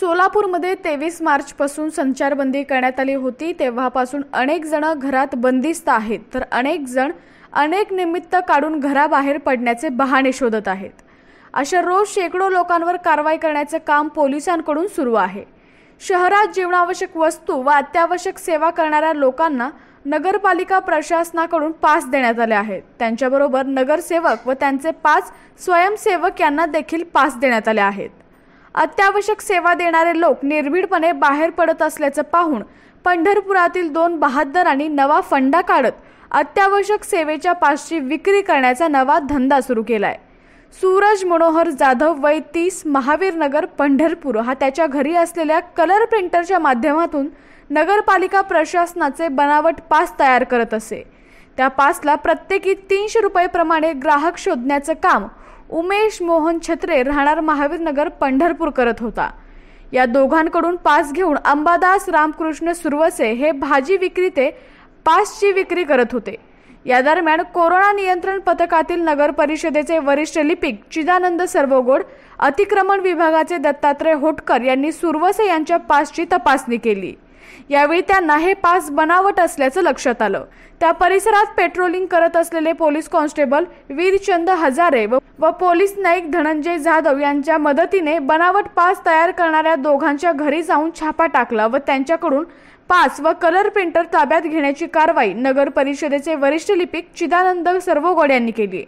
सोलापूरमध्ये तेवीस मार्चपासून संचारबंदी करण्यात आली होती तेव्हापासून अनेक जण घरात बंदिस्त आहेत तर अनेक जण अनेक निमित्त काढून घराबाहेर पडण्याचे बहाणे शोधत आहेत अशा रोज शेकडो लोकांवर कारवाई करण्याचं काम पोलिसांकडून सुरू आहे शहरात जीवनावश्यक वस्तू व अत्यावश्यक सेवा करणाऱ्या लोकांना नगरपालिका प्रशासनाकडून पास देण्यात आले आहेत त्यांच्याबरोबर नगरसेवक व त्यांचे पाच स्वयंसेवक यांना देखील पास देण्यात आले आहेत अत्यावश्यक सेवा देणारे लोक निर्भीडपणे बाहेर पडत असल्याचं पाहून पंढरपुरातील दोन बहादरांनी नवा फंडा काढत अत्यावश्यक सेवेच्या पासची विक्री करण्याचा नवा धंदा सुरू केलाय सूरज मनोहर जाधव वय तीस महावीर नगर पंढरपूर हा त्याच्या घरी असलेल्या कलर प्रिंटरच्या माध्यमातून नगरपालिका प्रशासनाचे बनावट पास तयार करत असे त्या पासला प्रत्येकी तीनशे रुपये प्रमाणे ग्राहक शोधण्याचं काम उमेश मोहन छत्रे राहणार महावीर नगर पंढरपूर करत होता या दोघांकडून पास घेऊन अंबादास रामकृष्ण सुरवसे हे भाजी विक्रेते पासची विक्री करत होते या दरम्यान कोरोना नियंत्रण पथकातील नगर परिषदेचे वरिष्ठ लिपिक चिदानंद सर्वगोड अतिक्रमण विभागाचे दत्तात्रय होटकर यांनी सुरवसे यांच्या पासची तपासणी केली यावेळी त्यांना हे पास बनावट असल्याचं लक्षात आलं त्या परिसरात पेट्रोलिंग करत असलेले पोलीस कॉन्स्टेबल वीरचंद हजारे व पोलीस नाईक धनंजय जाधव यांच्या मदतीने बनावट पास तयार करणाऱ्या दोघांच्या घरी जाऊन छापा टाकला व त्यांच्याकडून पास व कलर प्रिंटर ताब्यात घेण्याची कारवाई नगर परिषदेचे वरिष्ठ लिपिक चिदानंद सर्वोगोड यांनी केली